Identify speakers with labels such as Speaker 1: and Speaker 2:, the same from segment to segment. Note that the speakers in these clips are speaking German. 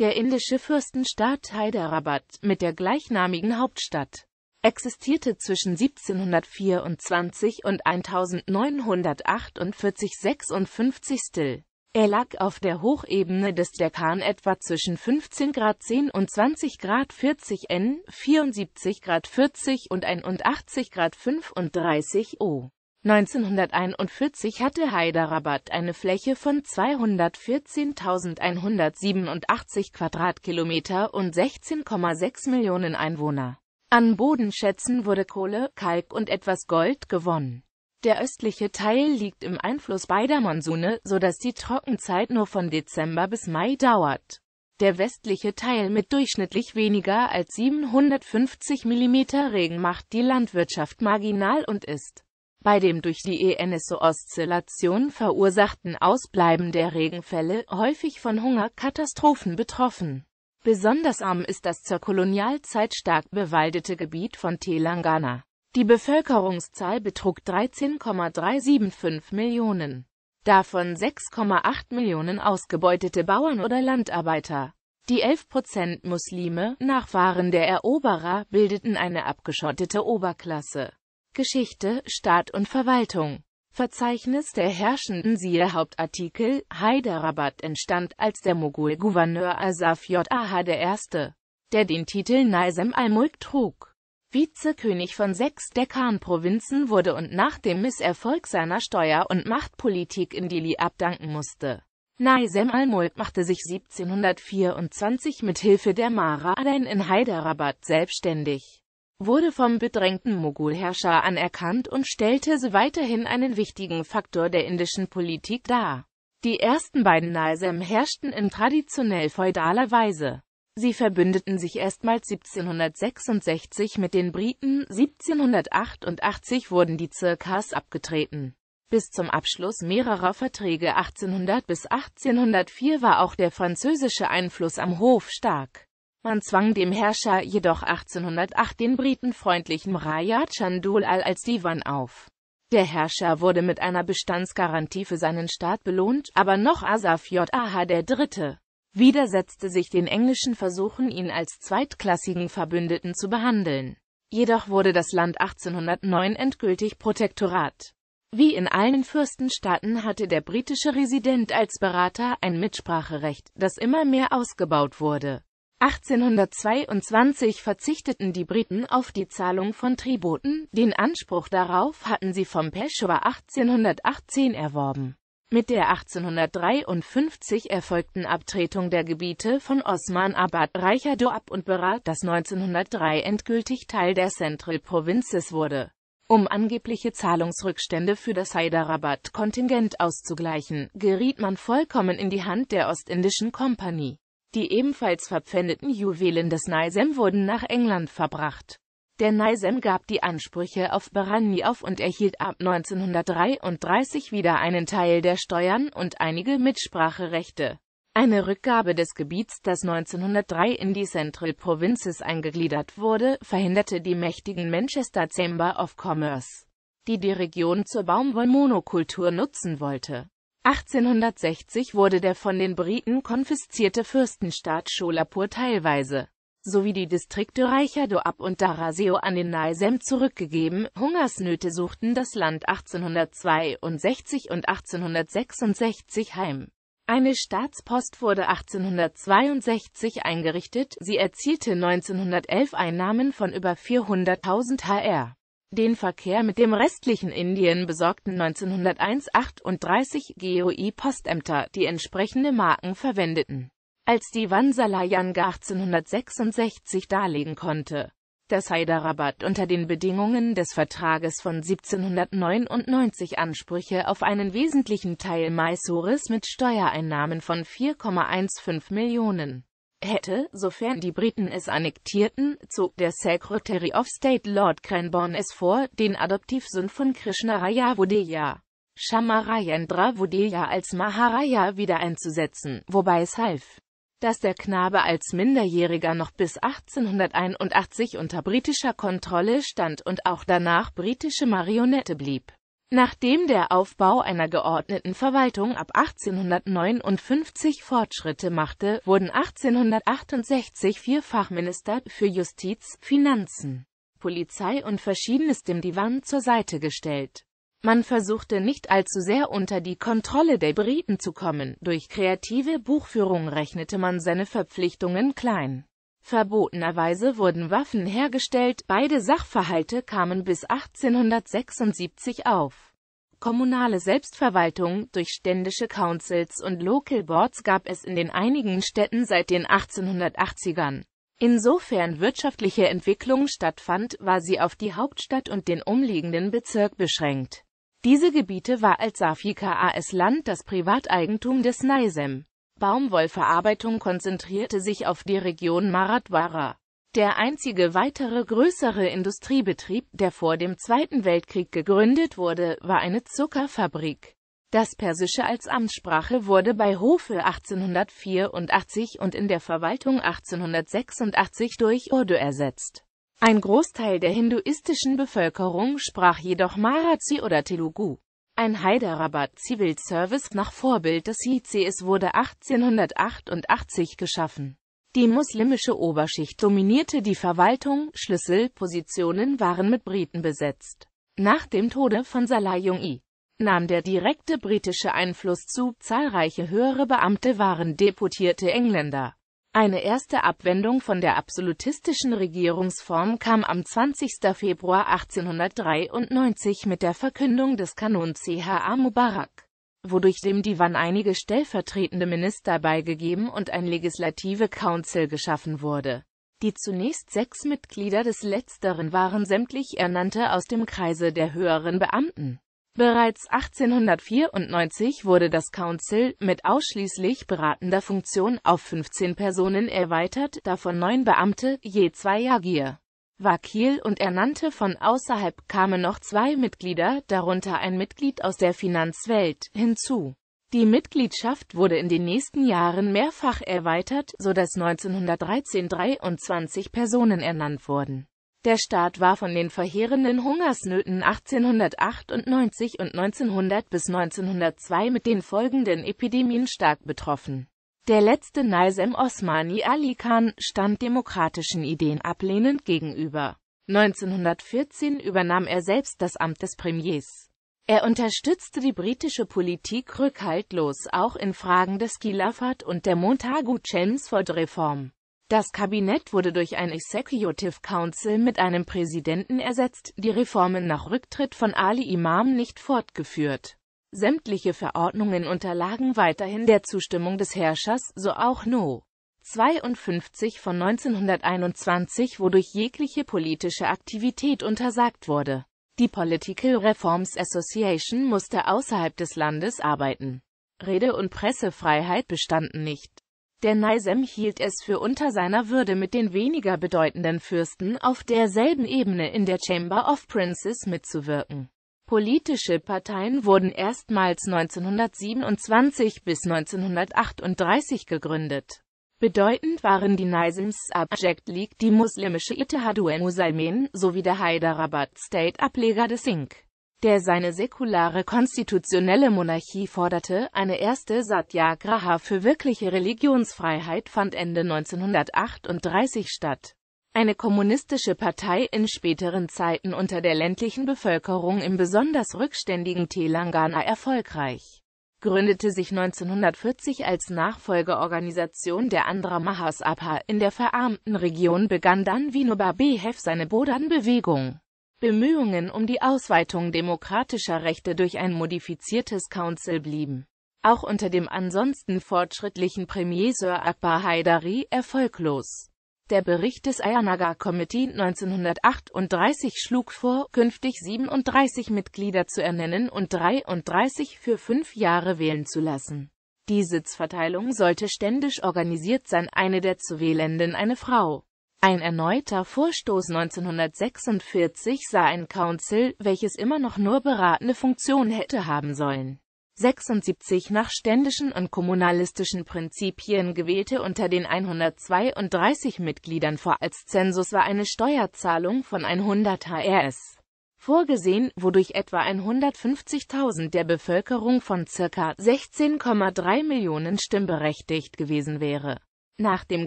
Speaker 1: Der indische Fürstenstaat Hyderabad mit der gleichnamigen Hauptstadt existierte zwischen 1724 und 1948 56 Still. Er lag auf der Hochebene des Deccan etwa zwischen 15 Grad 10 und 20 Grad 40 N, 74 Grad 40 und 81 Grad 35 O. 1941 hatte Hyderabad eine Fläche von 214.187 Quadratkilometer und 16,6 Millionen Einwohner. An Bodenschätzen wurde Kohle, Kalk und etwas Gold gewonnen. Der östliche Teil liegt im Einfluss beider Monsune, so dass die Trockenzeit nur von Dezember bis Mai dauert. Der westliche Teil mit durchschnittlich weniger als 750 mm Regen macht die Landwirtschaft marginal und ist bei dem durch die ENSO-Oszillation verursachten Ausbleiben der Regenfälle, häufig von Hungerkatastrophen betroffen. Besonders arm ist das zur Kolonialzeit stark bewaldete Gebiet von Telangana. Die Bevölkerungszahl betrug 13,375 Millionen, davon 6,8 Millionen ausgebeutete Bauern oder Landarbeiter. Die 11% Muslime, Nachfahren der Eroberer, bildeten eine abgeschottete Oberklasse. Geschichte, Staat und Verwaltung Verzeichnis der Herrschenden siehe Hauptartikel Hyderabad entstand, als der Mogul-Gouverneur Asaf J. Aha I., der den Titel Naisem al-Mulk trug, Vizekönig von sechs dekan provinzen wurde und nach dem Misserfolg seiner Steuer- und Machtpolitik in Dili abdanken musste. Naisem al-Mulk machte sich 1724 mit Hilfe der Maraden in Hyderabad selbstständig wurde vom bedrängten Mogulherrscher anerkannt und stellte sie weiterhin einen wichtigen Faktor der indischen Politik dar. Die ersten beiden Nizam herrschten in traditionell feudaler Weise. Sie verbündeten sich erstmals 1766 mit den Briten, 1788 wurden die Zirkas abgetreten. Bis zum Abschluss mehrerer Verträge 1800 bis 1804 war auch der französische Einfluss am Hof stark. Man zwang dem Herrscher jedoch 1808 den britenfreundlichen Rajat Chandolal als Divan auf. Der Herrscher wurde mit einer Bestandsgarantie für seinen Staat belohnt, aber noch Asaf J. Aha III. widersetzte sich den englischen Versuchen, ihn als zweitklassigen Verbündeten zu behandeln. Jedoch wurde das Land 1809 endgültig Protektorat. Wie in allen Fürstenstaaten hatte der britische Resident als Berater ein Mitspracherecht, das immer mehr ausgebaut wurde. 1822 verzichteten die Briten auf die Zahlung von Tributen, den Anspruch darauf hatten sie vom Peshwa 1818 erworben. Mit der 1853 erfolgten Abtretung der Gebiete von Osman Abad, reicher Doab und Berat, das 1903 endgültig Teil der Central Provinces wurde. Um angebliche Zahlungsrückstände für das Hyderabad-Kontingent auszugleichen, geriet man vollkommen in die Hand der Ostindischen Kompanie. Die ebenfalls verpfändeten Juwelen des Naisem wurden nach England verbracht. Der Naisem gab die Ansprüche auf Barani auf und erhielt ab 1933 wieder einen Teil der Steuern und einige Mitspracherechte. Eine Rückgabe des Gebiets, das 1903 in die Central Provinces eingegliedert wurde, verhinderte die mächtigen Manchester Chamber of Commerce, die die Region zur Baumwollmonokultur nutzen wollte. 1860 wurde der von den Briten konfiszierte Fürstenstaat Scholapur teilweise, sowie die Distrikte Reicher Doab und Daraseo an den Naisem zurückgegeben. Hungersnöte suchten das Land 1862 und 1866 heim. Eine Staatspost wurde 1862 eingerichtet, sie erzielte 1911 Einnahmen von über 400.000 hr. Den Verkehr mit dem restlichen Indien besorgten 1901 38 GOI-Postämter, die entsprechende Marken verwendeten. Als die Vansalayanga 1866 darlegen konnte, dass Hyderabad unter den Bedingungen des Vertrages von 1799 Ansprüche auf einen wesentlichen Teil Mysores mit Steuereinnahmen von 4,15 Millionen hätte, sofern die Briten es annektierten, zog der Secretary of State Lord Cranbourne es vor, den Adoptivsohn von Krishnaraya Wodeya, Shamarayendra Wodeya als Maharaja wieder einzusetzen, wobei es half, dass der Knabe als Minderjähriger noch bis 1881 unter britischer Kontrolle stand und auch danach britische Marionette blieb. Nachdem der Aufbau einer geordneten Verwaltung ab 1859 Fortschritte machte, wurden 1868 vier Fachminister für Justiz, Finanzen, Polizei und verschiedenes dem Divan zur Seite gestellt. Man versuchte nicht allzu sehr unter die Kontrolle der Briten zu kommen, durch kreative Buchführung rechnete man seine Verpflichtungen klein. Verbotenerweise wurden Waffen hergestellt, beide Sachverhalte kamen bis 1876 auf. Kommunale Selbstverwaltung durch ständische Councils und Local Boards gab es in den einigen Städten seit den 1880ern. Insofern wirtschaftliche Entwicklung stattfand, war sie auf die Hauptstadt und den umliegenden Bezirk beschränkt. Diese Gebiete war als Safika A.S. Land das Privateigentum des Naisem. Baumwollverarbeitung konzentrierte sich auf die Region Marathwara. Der einzige weitere größere Industriebetrieb, der vor dem Zweiten Weltkrieg gegründet wurde, war eine Zuckerfabrik. Das Persische als Amtssprache wurde bei Hofe 1884 und in der Verwaltung 1886 durch Urdu ersetzt. Ein Großteil der hinduistischen Bevölkerung sprach jedoch Marathi oder Telugu ein Hyderabad Civil Service nach Vorbild des ICS wurde 1888 geschaffen. Die muslimische Oberschicht dominierte die Verwaltung, Schlüsselpositionen waren mit Briten besetzt. Nach dem Tode von Salah Jung-i nahm der direkte britische Einfluss zu, zahlreiche höhere Beamte waren deputierte Engländer. Eine erste Abwendung von der absolutistischen Regierungsform kam am 20. Februar 1893 mit der Verkündung des Kanon CHA Mubarak, wodurch dem Divan einige stellvertretende Minister beigegeben und ein legislative Council geschaffen wurde. Die zunächst sechs Mitglieder des Letzteren waren sämtlich Ernannte aus dem Kreise der höheren Beamten. Bereits 1894 wurde das Council mit ausschließlich beratender Funktion auf 15 Personen erweitert, davon neun Beamte, je zwei Jagier. Vakil und Ernannte von außerhalb kamen noch zwei Mitglieder, darunter ein Mitglied aus der Finanzwelt, hinzu. Die Mitgliedschaft wurde in den nächsten Jahren mehrfach erweitert, so dass 1913 23 Personen ernannt wurden. Der Staat war von den verheerenden Hungersnöten 1898 und 1900 bis 1902 mit den folgenden Epidemien stark betroffen. Der letzte Naisem Osmani Ali Khan stand demokratischen Ideen ablehnend gegenüber. 1914 übernahm er selbst das Amt des Premiers. Er unterstützte die britische Politik rückhaltlos auch in Fragen des Khilafat und der Montagu-Chelmsford-Reform. Das Kabinett wurde durch ein Executive Council mit einem Präsidenten ersetzt, die Reformen nach Rücktritt von Ali Imam nicht fortgeführt. Sämtliche Verordnungen unterlagen weiterhin der Zustimmung des Herrschers, so auch No. 52 von 1921, wodurch jegliche politische Aktivität untersagt wurde. Die Political Reforms Association musste außerhalb des Landes arbeiten. Rede- und Pressefreiheit bestanden nicht. Der Neisem hielt es für unter seiner Würde mit den weniger bedeutenden Fürsten auf derselben Ebene in der Chamber of Princes mitzuwirken. Politische Parteien wurden erstmals 1927 bis 1938 gegründet. Bedeutend waren die Naisems Abject League, die muslimische Ittihad-ul-Musalmin sowie der Hyderabad State-Ableger des Inc der seine säkulare konstitutionelle Monarchie forderte. Eine erste Satyagraha für wirkliche Religionsfreiheit fand Ende 1938 statt. Eine kommunistische Partei in späteren Zeiten unter der ländlichen Bevölkerung im besonders rückständigen Telangana erfolgreich, gründete sich 1940 als Nachfolgeorganisation der Andhra Mahasabha in der verarmten Region begann dann Vinoba Behef seine Bodan-Bewegung. Bemühungen um die Ausweitung demokratischer Rechte durch ein modifiziertes Council blieben. Auch unter dem ansonsten fortschrittlichen Premier Sir Akbar Haidari erfolglos. Der Bericht des Ayanagar Committee 1938 schlug vor, künftig 37 Mitglieder zu ernennen und 33 für fünf Jahre wählen zu lassen. Die Sitzverteilung sollte ständig organisiert sein, eine der zu wählenden eine Frau. Ein erneuter Vorstoß 1946 sah ein Council, welches immer noch nur beratende Funktion hätte haben sollen. 76 nach ständischen und kommunalistischen Prinzipien gewählte unter den 132 Mitgliedern vor als Zensus war eine Steuerzahlung von 100 HRS vorgesehen, wodurch etwa 150.000 der Bevölkerung von ca. 16,3 Millionen stimmberechtigt gewesen wäre. Nachdem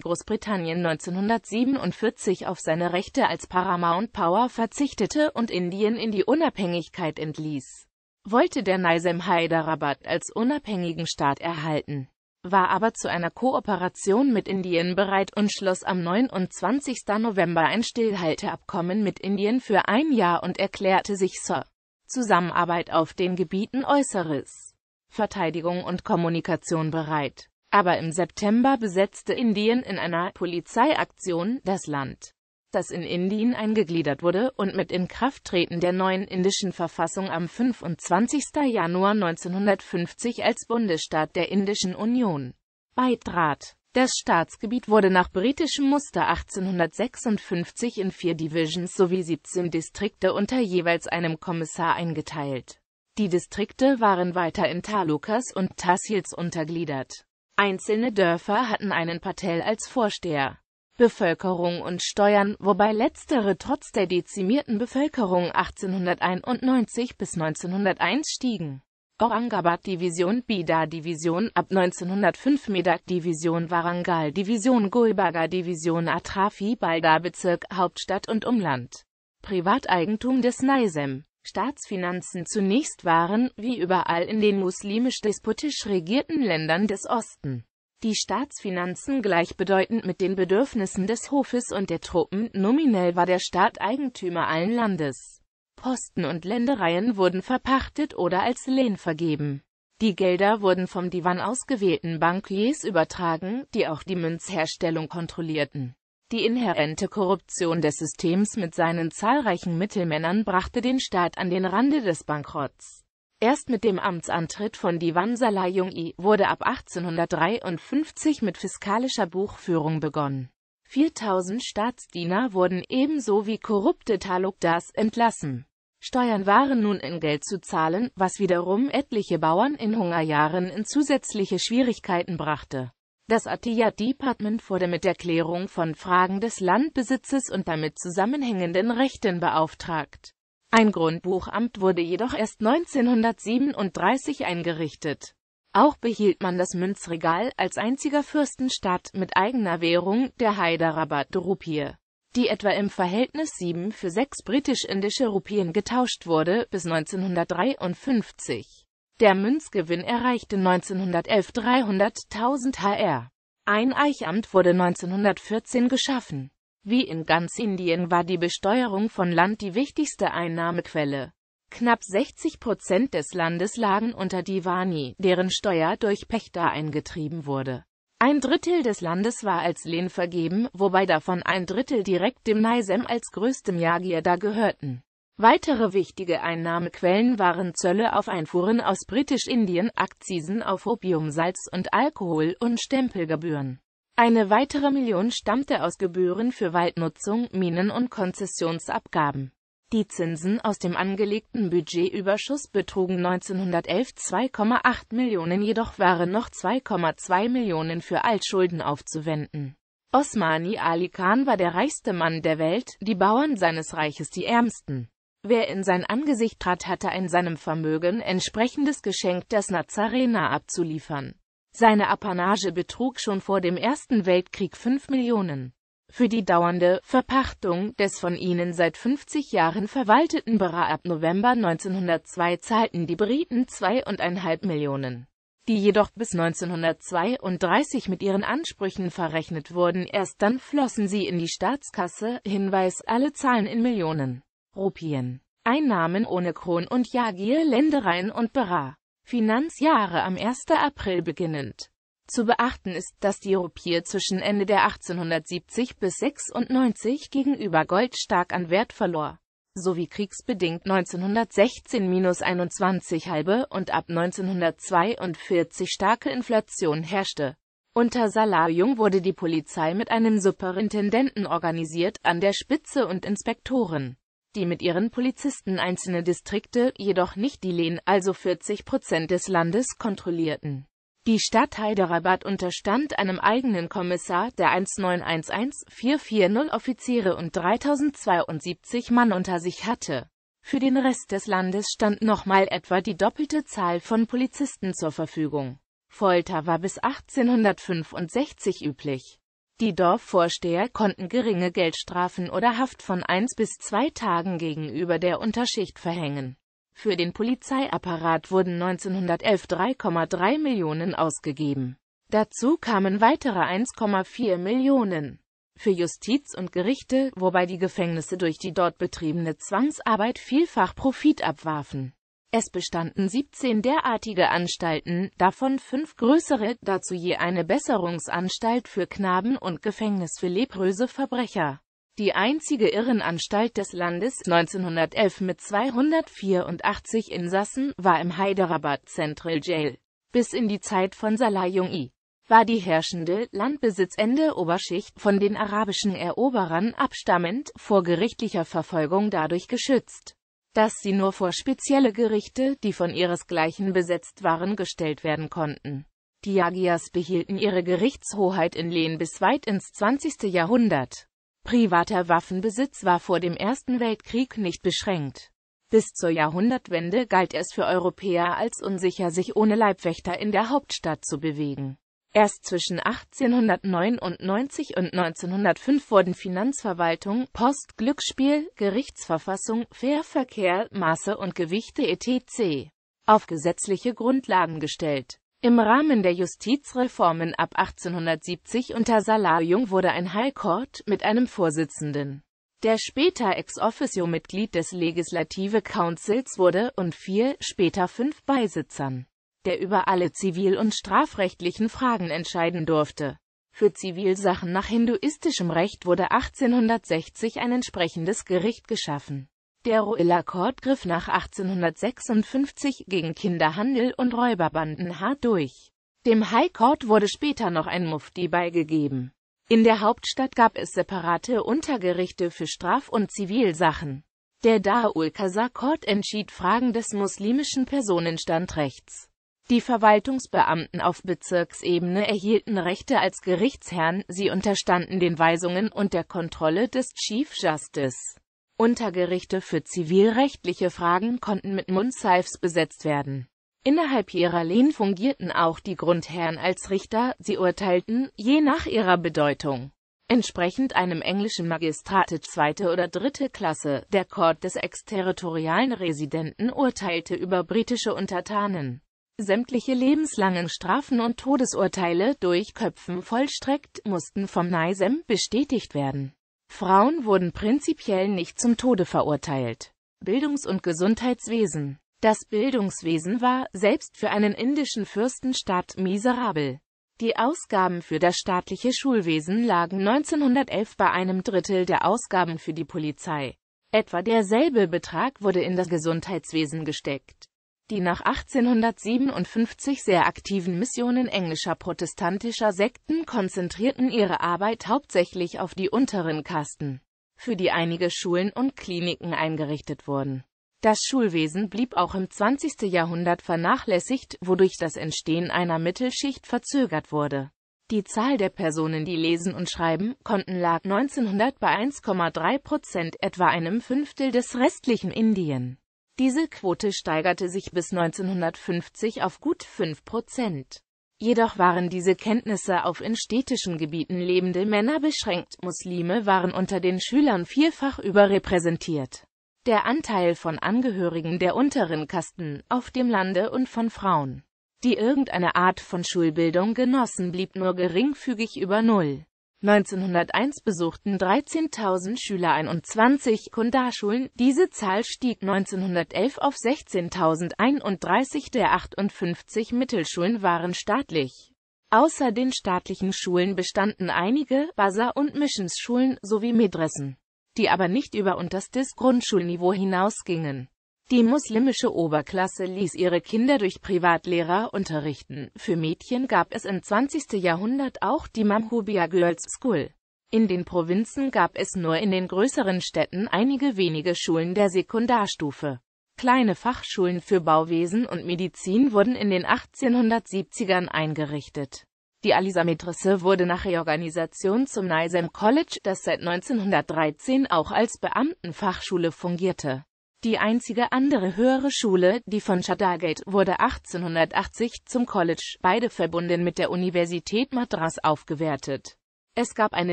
Speaker 1: Großbritannien 1947 auf seine Rechte als Paramount Power verzichtete und Indien in die Unabhängigkeit entließ, wollte der Naisem Hyderabad als unabhängigen Staat erhalten, war aber zu einer Kooperation mit Indien bereit und schloss am 29. November ein Stillhalteabkommen mit Indien für ein Jahr und erklärte sich zur Zusammenarbeit auf den Gebieten Äußeres, Verteidigung und Kommunikation bereit. Aber im September besetzte Indien in einer Polizeiaktion das Land, das in Indien eingegliedert wurde und mit Inkrafttreten der neuen indischen Verfassung am 25. Januar 1950 als Bundesstaat der Indischen Union beitrat. Das Staatsgebiet wurde nach britischem Muster 1856 in vier Divisions sowie 17 Distrikte unter jeweils einem Kommissar eingeteilt. Die Distrikte waren weiter in Talukas und Tassils untergliedert. Einzelne Dörfer hatten einen Patel als Vorsteher. Bevölkerung und Steuern, wobei letztere trotz der dezimierten Bevölkerung 1891 bis 1901 stiegen. Orangabat-Division, Bida-Division ab 1905 Medak-Division, Warangal-Division, Gulbaga-Division, Atrafi, Balda-Bezirk, Hauptstadt und Umland. Privateigentum des Naisem. Staatsfinanzen zunächst waren, wie überall in den muslimisch-despotisch regierten Ländern des Osten, die Staatsfinanzen gleichbedeutend mit den Bedürfnissen des Hofes und der Truppen, nominell war der Staat Eigentümer allen Landes. Posten und Ländereien wurden verpachtet oder als Lehen vergeben. Die Gelder wurden vom Divan ausgewählten Bankiers übertragen, die auch die Münzherstellung kontrollierten. Die inhärente Korruption des Systems mit seinen zahlreichen Mittelmännern brachte den Staat an den Rande des Bankrotts. Erst mit dem Amtsantritt von Divan Jung-i wurde ab 1853 mit fiskalischer Buchführung begonnen. 4000 Staatsdiener wurden ebenso wie korrupte Talukdas entlassen. Steuern waren nun in Geld zu zahlen, was wiederum etliche Bauern in Hungerjahren in zusätzliche Schwierigkeiten brachte das Atiyah Department wurde mit der Klärung von Fragen des Landbesitzes und damit zusammenhängenden Rechten beauftragt. Ein Grundbuchamt wurde jedoch erst 1937 eingerichtet. Auch behielt man das Münzregal als einziger Fürstenstadt mit eigener Währung, der Hyderabad Rupie, die etwa im Verhältnis 7 für 6 britisch-indische Rupien getauscht wurde, bis 1953. Der Münzgewinn erreichte 1911 300.000 hr. Ein Eichamt wurde 1914 geschaffen. Wie in ganz Indien war die Besteuerung von Land die wichtigste Einnahmequelle. Knapp 60 Prozent des Landes lagen unter Diwani, deren Steuer durch Pächter eingetrieben wurde. Ein Drittel des Landes war als Lehn vergeben, wobei davon ein Drittel direkt dem Naisem als größtem Jagier da gehörten Weitere wichtige Einnahmequellen waren Zölle auf Einfuhren aus Britisch-Indien, Akzisen auf Opiumsalz und Alkohol und Stempelgebühren. Eine weitere Million stammte aus Gebühren für Waldnutzung, Minen und Konzessionsabgaben. Die Zinsen aus dem angelegten Budgetüberschuss betrugen 1911 2,8 Millionen, jedoch waren noch 2,2 Millionen für Altschulden aufzuwenden. Osmani Ali Khan war der reichste Mann der Welt, die Bauern seines Reiches die ärmsten. Wer in sein Angesicht trat, hatte in seinem Vermögen entsprechendes Geschenk des Nazarener abzuliefern. Seine Apanage betrug schon vor dem Ersten Weltkrieg 5 Millionen. Für die dauernde Verpachtung des von ihnen seit 50 Jahren verwalteten Bera ab November 1902 zahlten die Briten zweieinhalb Millionen, die jedoch bis 1932 mit ihren Ansprüchen verrechnet wurden. Erst dann flossen sie in die Staatskasse, Hinweis, alle zahlen in Millionen. Rupien. Einnahmen ohne Kron- und Jagir Ländereien und Berar. Finanzjahre am 1. April beginnend. Zu beachten ist, dass die Rupie zwischen Ende der 1870 bis 96 gegenüber Gold stark an Wert verlor, sowie kriegsbedingt 1916-21 halbe und ab 1942 starke Inflation herrschte. Unter Salajung wurde die Polizei mit einem Superintendenten organisiert, an der Spitze und Inspektoren die mit ihren Polizisten einzelne Distrikte, jedoch nicht die Lehen, also 40 Prozent des Landes, kontrollierten. Die Stadt Hyderabad unterstand einem eigenen Kommissar, der 1911-440 Offiziere und 3072 Mann unter sich hatte. Für den Rest des Landes stand nochmal etwa die doppelte Zahl von Polizisten zur Verfügung. Folter war bis 1865 üblich. Die Dorfvorsteher konnten geringe Geldstrafen oder Haft von eins bis zwei Tagen gegenüber der Unterschicht verhängen. Für den Polizeiapparat wurden 1911 3,3 Millionen ausgegeben. Dazu kamen weitere 1,4 Millionen für Justiz und Gerichte, wobei die Gefängnisse durch die dort betriebene Zwangsarbeit vielfach Profit abwarfen. Es bestanden 17 derartige Anstalten, davon fünf größere, dazu je eine Besserungsanstalt für Knaben und Gefängnis für lepröse Verbrecher. Die einzige Irrenanstalt des Landes 1911 mit 284 Insassen war im Hyderabad Central Jail. Bis in die Zeit von Salah Jung-i war die herrschende, landbesitzende Oberschicht, von den arabischen Eroberern abstammend, vor gerichtlicher Verfolgung dadurch geschützt dass sie nur vor spezielle Gerichte, die von ihresgleichen besetzt waren, gestellt werden konnten. Die Yagyas behielten ihre Gerichtshoheit in Lehen bis weit ins 20. Jahrhundert. Privater Waffenbesitz war vor dem Ersten Weltkrieg nicht beschränkt. Bis zur Jahrhundertwende galt es für Europäer als unsicher, sich ohne Leibwächter in der Hauptstadt zu bewegen. Erst zwischen 1899 und 1905 wurden Finanzverwaltung, Post, Glücksspiel, Gerichtsverfassung, Fährverkehr, Maße und Gewichte etc. auf gesetzliche Grundlagen gestellt. Im Rahmen der Justizreformen ab 1870 unter Salajung wurde ein High Court mit einem Vorsitzenden, der später ex officio Mitglied des Legislative Councils wurde, und vier, später fünf Beisitzern der über alle zivil- und strafrechtlichen Fragen entscheiden durfte. Für Zivilsachen nach hinduistischem Recht wurde 1860 ein entsprechendes Gericht geschaffen. Der Roilla-Court griff nach 1856 gegen Kinderhandel und Räuberbanden hart durch. Dem High Court wurde später noch ein Mufti beigegeben. In der Hauptstadt gab es separate Untergerichte für Straf- und Zivilsachen. Der Daul Qazaq Court entschied Fragen des muslimischen Personenstandrechts. Die Verwaltungsbeamten auf Bezirksebene erhielten Rechte als Gerichtsherren, sie unterstanden den Weisungen und der Kontrolle des Chief Justice. Untergerichte für zivilrechtliche Fragen konnten mit Munsifs besetzt werden. Innerhalb ihrer Lehen fungierten auch die Grundherren als Richter, sie urteilten, je nach ihrer Bedeutung. Entsprechend einem englischen Magistrate zweite oder dritte Klasse, der Court des exterritorialen Residenten urteilte über britische Untertanen. Sämtliche lebenslangen Strafen und Todesurteile durch Köpfen vollstreckt, mussten vom NISEM bestätigt werden. Frauen wurden prinzipiell nicht zum Tode verurteilt. Bildungs- und Gesundheitswesen Das Bildungswesen war, selbst für einen indischen Fürstenstaat, miserabel. Die Ausgaben für das staatliche Schulwesen lagen 1911 bei einem Drittel der Ausgaben für die Polizei. Etwa derselbe Betrag wurde in das Gesundheitswesen gesteckt. Die nach 1857 sehr aktiven Missionen englischer protestantischer Sekten konzentrierten ihre Arbeit hauptsächlich auf die unteren Kasten, für die einige Schulen und Kliniken eingerichtet wurden. Das Schulwesen blieb auch im 20. Jahrhundert vernachlässigt, wodurch das Entstehen einer Mittelschicht verzögert wurde. Die Zahl der Personen, die lesen und schreiben konnten, lag 1900 bei 1,3 Prozent, etwa einem Fünftel des restlichen Indien. Diese Quote steigerte sich bis 1950 auf gut 5 Prozent. Jedoch waren diese Kenntnisse auf in städtischen Gebieten lebende Männer beschränkt, Muslime waren unter den Schülern vielfach überrepräsentiert. Der Anteil von Angehörigen der unteren Kasten, auf dem Lande und von Frauen, die irgendeine Art von Schulbildung genossen, blieb nur geringfügig über Null. 1901 besuchten 13.000 Schüler 21 Kundarschulen, diese Zahl stieg 1911 auf 16.031 der 58 Mittelschulen waren staatlich. Außer den staatlichen Schulen bestanden einige Basar- und Missionsschulen sowie Medressen, die aber nicht über unterstes Grundschulniveau hinausgingen. Die muslimische Oberklasse ließ ihre Kinder durch Privatlehrer unterrichten. Für Mädchen gab es im 20. Jahrhundert auch die Mamhubia Girls School. In den Provinzen gab es nur in den größeren Städten einige wenige Schulen der Sekundarstufe. Kleine Fachschulen für Bauwesen und Medizin wurden in den 1870ern eingerichtet. Die Alisa Medresse wurde nach Reorganisation zum Nisem College, das seit 1913 auch als Beamtenfachschule fungierte. Die einzige andere höhere Schule, die von Chadagate, wurde 1880 zum College, beide verbunden mit der Universität Madras aufgewertet. Es gab eine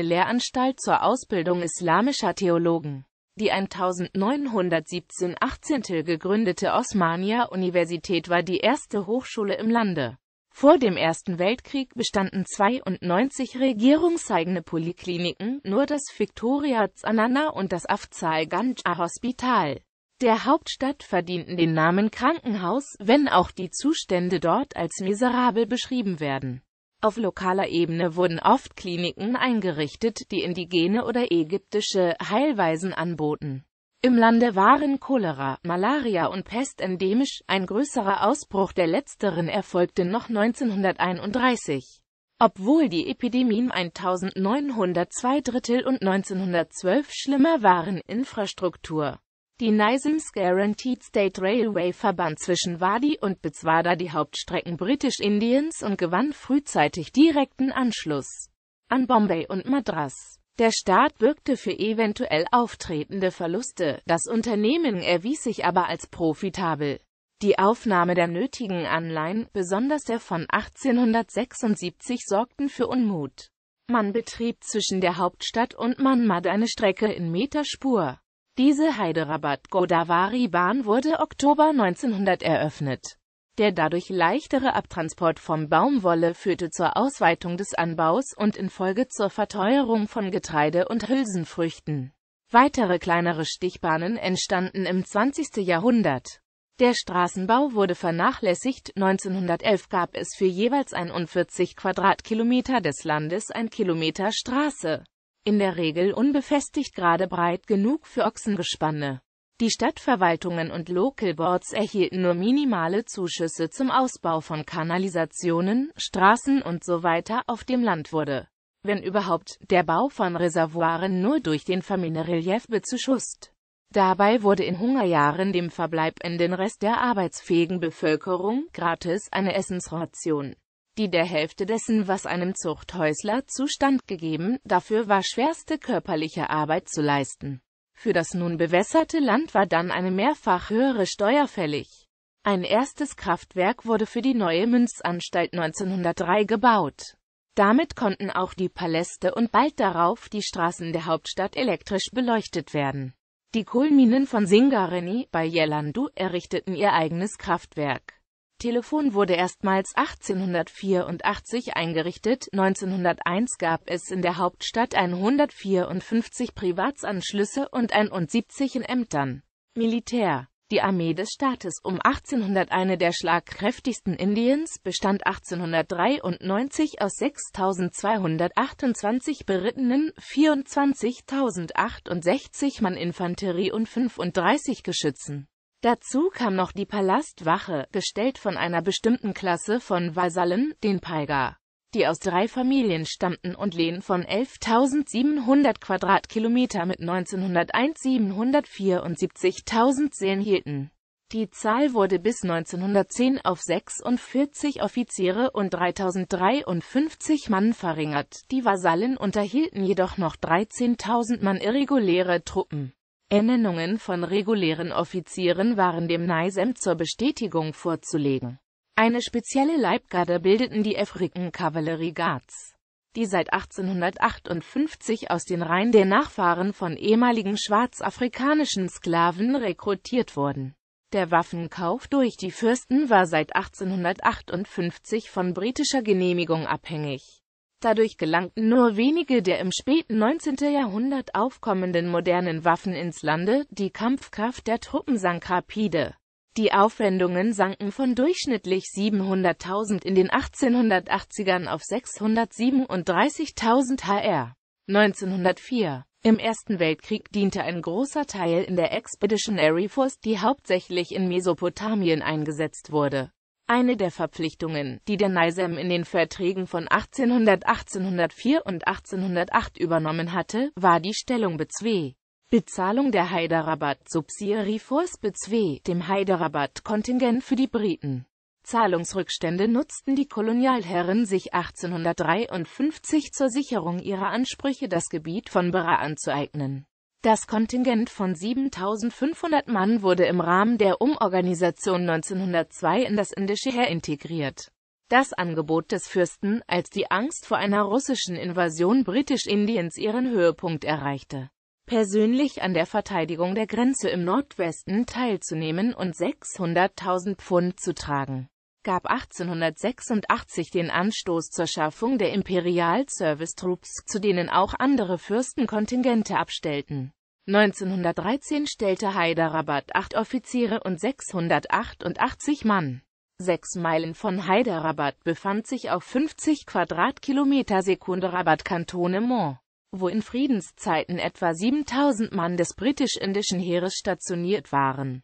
Speaker 1: Lehranstalt zur Ausbildung islamischer Theologen. Die 1917 18. gegründete Osmania-Universität war die erste Hochschule im Lande. Vor dem Ersten Weltkrieg bestanden 92 regierungseigene Polikliniken, nur das Victoria Zanana und das Afzal Ganja Hospital der Hauptstadt verdienten den Namen Krankenhaus, wenn auch die Zustände dort als miserabel beschrieben werden. Auf lokaler Ebene wurden oft Kliniken eingerichtet, die indigene oder ägyptische Heilweisen anboten. Im Lande waren Cholera, Malaria und Pest endemisch, ein größerer Ausbruch der letzteren erfolgte noch 1931. Obwohl die Epidemien 1902 Drittel und 1912 schlimmer waren, Infrastruktur die Nizam's Guaranteed State Railway verband zwischen Wadi und Bezwada die Hauptstrecken Britisch-Indiens und gewann frühzeitig direkten Anschluss an Bombay und Madras. Der Staat bürgte für eventuell auftretende Verluste, das Unternehmen erwies sich aber als profitabel. Die Aufnahme der nötigen Anleihen, besonders der von 1876, sorgten für Unmut. Man betrieb zwischen der Hauptstadt und Manmad eine Strecke in Meterspur. Diese heiderabad godavari bahn wurde Oktober 1900 eröffnet. Der dadurch leichtere Abtransport von Baumwolle führte zur Ausweitung des Anbaus und in Folge zur Verteuerung von Getreide und Hülsenfrüchten. Weitere kleinere Stichbahnen entstanden im 20. Jahrhundert. Der Straßenbau wurde vernachlässigt, 1911 gab es für jeweils 41 Quadratkilometer des Landes ein Kilometer Straße in der Regel unbefestigt gerade breit genug für Ochsengespanne. Die Stadtverwaltungen und Local Boards erhielten nur minimale Zuschüsse zum Ausbau von Kanalisationen, Straßen und so weiter auf dem Land wurde, wenn überhaupt, der Bau von Reservoiren nur durch den Familienrelief bezuschusst. Dabei wurde in Hungerjahren dem Verbleib in den Rest der arbeitsfähigen Bevölkerung gratis eine Essensration die der Hälfte dessen, was einem Zuchthäusler zustand gegeben, dafür war schwerste körperliche Arbeit zu leisten. Für das nun bewässerte Land war dann eine mehrfach höhere Steuer fällig. Ein erstes Kraftwerk wurde für die neue Münzanstalt 1903 gebaut. Damit konnten auch die Paläste und bald darauf die Straßen der Hauptstadt elektrisch beleuchtet werden. Die Kohlminen von Singareni bei Jelandu errichteten ihr eigenes Kraftwerk. Telefon wurde erstmals 1884 eingerichtet, 1901 gab es in der Hauptstadt 154 Privatsanschlüsse und 71 in Ämtern. Militär die Armee des Staates um 1800 eine der schlagkräftigsten Indiens bestand 1893 aus 6.228 berittenen, 24.068 Mann Infanterie und 35 Geschützen. Dazu kam noch die Palastwache, gestellt von einer bestimmten Klasse von Vasallen, den Paiga, die aus drei Familien stammten und Lehen von 11.700 Quadratkilometer mit 1901 774.000 Seen hielten. Die Zahl wurde bis 1910 auf 46 Offiziere und 3053 Mann verringert, die Vasallen unterhielten jedoch noch 13.000 Mann irreguläre Truppen. Ernennungen von regulären Offizieren waren dem Neisemb zur Bestätigung vorzulegen. Eine spezielle Leibgarde bildeten die Efriken Cavalry Guards, die seit 1858 aus den Reihen der Nachfahren von ehemaligen schwarzafrikanischen Sklaven rekrutiert wurden. Der Waffenkauf durch die Fürsten war seit 1858 von britischer Genehmigung abhängig Dadurch gelangten nur wenige der im späten 19. Jahrhundert aufkommenden modernen Waffen ins Lande, die Kampfkraft der Truppen sank rapide. Die Aufwendungen sanken von durchschnittlich 700.000 in den 1880ern auf 637.000 hr. 1904. Im Ersten Weltkrieg diente ein großer Teil in der Expeditionary Force, die hauptsächlich in Mesopotamien eingesetzt wurde. Eine der Verpflichtungen, die der NISM in den Verträgen von 1800, 1804 und 1808 übernommen hatte, war die Stellung Bezwe. Bezahlung der Hyderabad Subsidiary Force Bezwe, dem Hyderabad-Kontingent für die Briten. Zahlungsrückstände nutzten die Kolonialherren sich 1853 zur Sicherung ihrer Ansprüche das Gebiet von Berar anzueignen. Das Kontingent von 7.500 Mann wurde im Rahmen der Umorganisation 1902 in das indische Heer integriert. Das Angebot des Fürsten, als die Angst vor einer russischen Invasion Britisch-Indiens ihren Höhepunkt erreichte, persönlich an der Verteidigung der Grenze im Nordwesten teilzunehmen und 600.000 Pfund zu tragen gab 1886 den Anstoß zur Schaffung der Imperial Service Troops, zu denen auch andere Fürsten Kontingente abstellten. 1913 stellte Hyderabad acht Offiziere und 688 Mann. Sechs Meilen von Hyderabad befand sich auf 50 Quadratkilometer Sekunde Rabat Kantone Mont, wo in Friedenszeiten etwa 7000 Mann des britisch-indischen Heeres stationiert waren